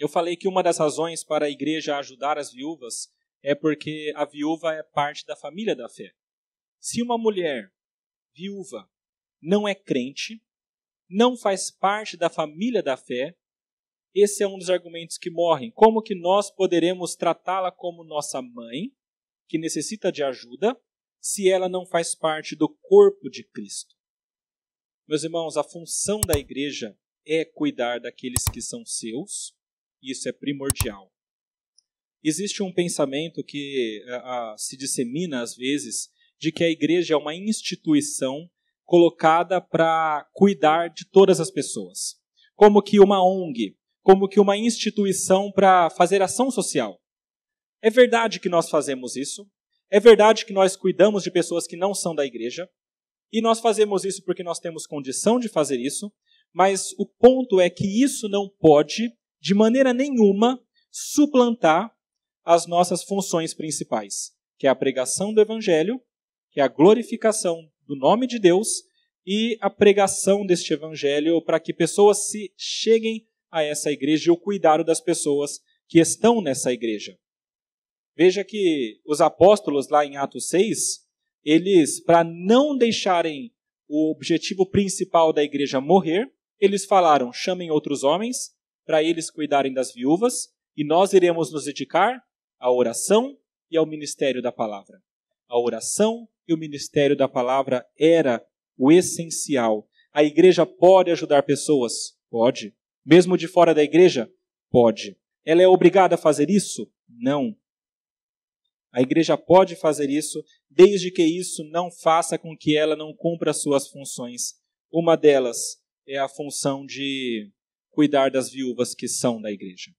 Eu falei que uma das razões para a igreja ajudar as viúvas é porque a viúva é parte da família da fé. Se uma mulher viúva não é crente, não faz parte da família da fé, esse é um dos argumentos que morrem. Como que nós poderemos tratá-la como nossa mãe, que necessita de ajuda, se ela não faz parte do corpo de Cristo? Meus irmãos, a função da igreja é cuidar daqueles que são seus isso é primordial. Existe um pensamento que a, eh, a, se dissemina às vezes de que a igreja é uma instituição colocada para cuidar de todas as pessoas, como que uma ONG, como que uma instituição para fazer ação social. É verdade que nós fazemos isso, é verdade que nós cuidamos de pessoas que não são da igreja, e nós fazemos isso porque nós temos condição de fazer isso, mas o ponto é que isso não pode de maneira nenhuma, suplantar as nossas funções principais, que é a pregação do Evangelho, que é a glorificação do nome de Deus e a pregação deste Evangelho para que pessoas se cheguem a essa igreja e o cuidado das pessoas que estão nessa igreja. Veja que os apóstolos, lá em Atos 6, eles, para não deixarem o objetivo principal da igreja morrer, eles falaram: chamem outros homens, para eles cuidarem das viúvas, e nós iremos nos dedicar à oração e ao ministério da palavra. A oração e o ministério da palavra era o essencial. A igreja pode ajudar pessoas? Pode. Mesmo de fora da igreja? Pode. Ela é obrigada a fazer isso? Não. A igreja pode fazer isso, desde que isso não faça com que ela não cumpra suas funções. Uma delas é a função de cuidar das viúvas que são da igreja.